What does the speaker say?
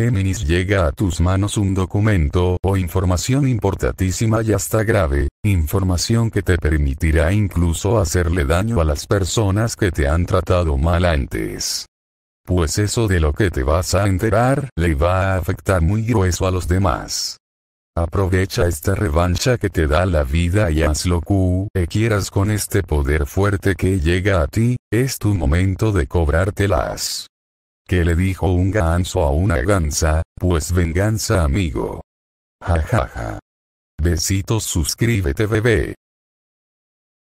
Géminis llega a tus manos un documento o información importantísima y hasta grave, información que te permitirá incluso hacerle daño a las personas que te han tratado mal antes. Pues eso de lo que te vas a enterar le va a afectar muy grueso a los demás. Aprovecha esta revancha que te da la vida y haz lo que quieras con este poder fuerte que llega a ti, es tu momento de cobrártelas que le dijo un ganso a una gansa, pues venganza amigo. Jajaja. ja Besitos suscríbete bebé.